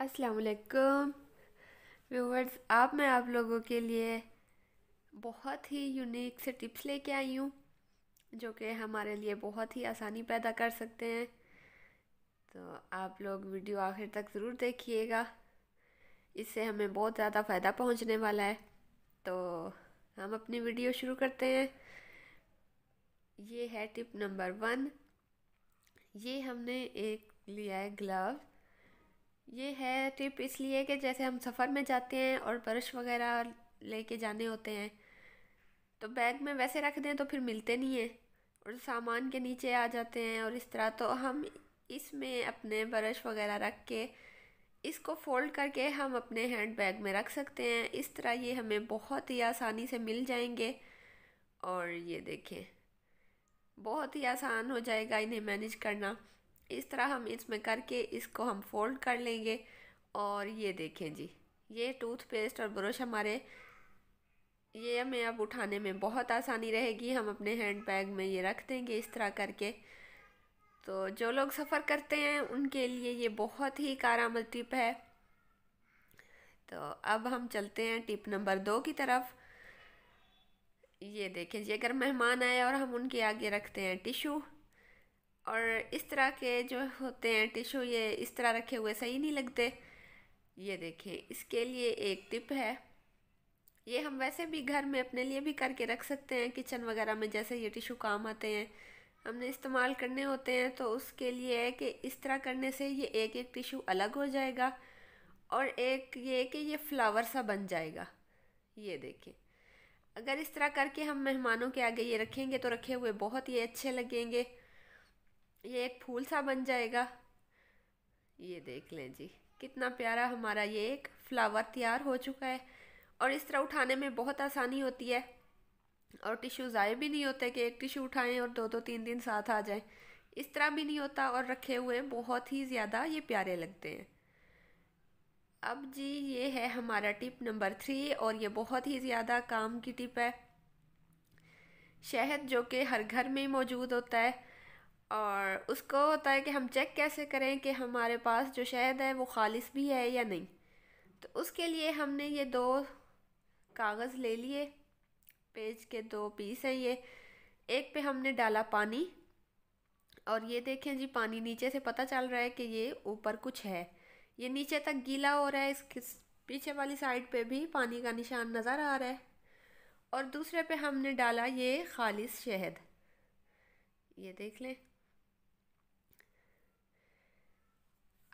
असलकम व्यूवर्स आप मैं आप लोगों के लिए बहुत ही यूनिक से टिप्स लेके आई हूँ जो कि हमारे लिए बहुत ही आसानी पैदा कर सकते हैं तो आप लोग वीडियो आखिर तक ज़रूर देखिएगा इससे हमें बहुत ज़्यादा फ़ायदा पहुँचने वाला है तो हम अपनी वीडियो शुरू करते हैं ये है टिप नंबर वन ये हमने एक लिया है ग्लव्स ये है टिप इसलिए कि जैसे हम सफ़र में जाते हैं और ब्रश वगैरह लेके जाने होते हैं तो बैग में वैसे रख दें तो फिर मिलते नहीं हैं और सामान के नीचे आ जाते हैं और इस तरह तो हम इसमें अपने ब्रश वगैरह रख के इसको फोल्ड करके हम अपने हैंड बैग में रख सकते हैं इस तरह ये हमें बहुत ही आसानी से मिल जाएंगे और ये देखें बहुत ही आसान हो जाएगा इन्हें मैनेज करना इस तरह हम इसमें करके इसको हम फोल्ड कर लेंगे और ये देखें जी ये टूथपेस्ट और ब्रश हमारे ये हमें अब उठाने में बहुत आसानी रहेगी हम अपने हैंड बैग में ये रख देंगे इस तरह करके तो जो लोग सफ़र करते हैं उनके लिए ये बहुत ही आमद टिप है तो अब हम चलते हैं टिप नंबर दो की तरफ ये देखें जी अगर मेहमान आए और हम उनके आगे रखते हैं टिशू और इस तरह के जो होते हैं टिशू ये इस तरह रखे हुए सही नहीं लगते ये देखें इसके लिए एक टिप है ये हम वैसे भी घर में अपने लिए भी करके रख सकते हैं किचन वगैरह में जैसे ये टिशू काम आते हैं हमने इस्तेमाल करने होते हैं तो उसके लिए है कि इस तरह करने से ये एक एक टिशू अलग हो जाएगा और एक ये कि ये फ्लावर सा बन जाएगा ये देखें अगर इस तरह करके हम मेहमानों के आगे ये रखेंगे तो रखे हुए बहुत ही अच्छे लगेंगे ये एक फूल सा बन जाएगा ये देख लें जी कितना प्यारा हमारा ये एक फ्लावर तैयार हो चुका है और इस तरह उठाने में बहुत आसानी होती है और टिशू ज़ाय भी नहीं होते कि एक टिशू उठाएं और दो दो तीन दिन साथ आ जाएं इस तरह भी नहीं होता और रखे हुए बहुत ही ज़्यादा ये प्यारे लगते हैं अब जी ये है हमारा टिप नंबर थ्री और ये बहुत ही ज़्यादा काम की टिप है शहद जो कि हर घर में मौजूद होता है और उसको होता है कि हम चेक कैसे करें कि हमारे पास जो शहद है वो खालिस भी है या नहीं तो उसके लिए हमने ये दो कागज़ ले लिए पेज के दो पीस हैं ये एक पे हमने डाला पानी और ये देखें जी पानी नीचे से पता चल रहा है कि ये ऊपर कुछ है ये नीचे तक गीला हो रहा है इस पीछे वाली साइड पे भी पानी का निशान नज़र आ रहा है और दूसरे पे हमने डाला ये खालिस शहद ये देख लें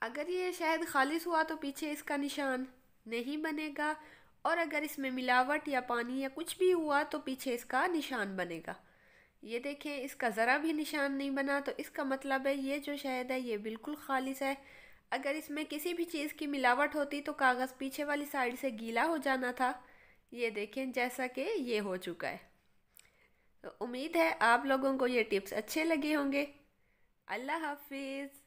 अगर ये शहद खालिस हुआ तो पीछे इसका निशान नहीं बनेगा और अगर इसमें मिलावट या पानी या कुछ भी हुआ तो पीछे इसका निशान बनेगा ये देखें इसका ज़रा भी निशान नहीं बना तो इसका मतलब है ये जो शहद है ये बिल्कुल खालिस है अगर इसमें किसी भी चीज़ की मिलावट होती तो कागज़ पीछे वाली साइड से गीला हो जाना था ये देखें जैसा कि ये हो चुका है तो उम्मीद है आप लोगों को ये टिप्स अच्छे लगे होंगे अल्लाह हाफिज़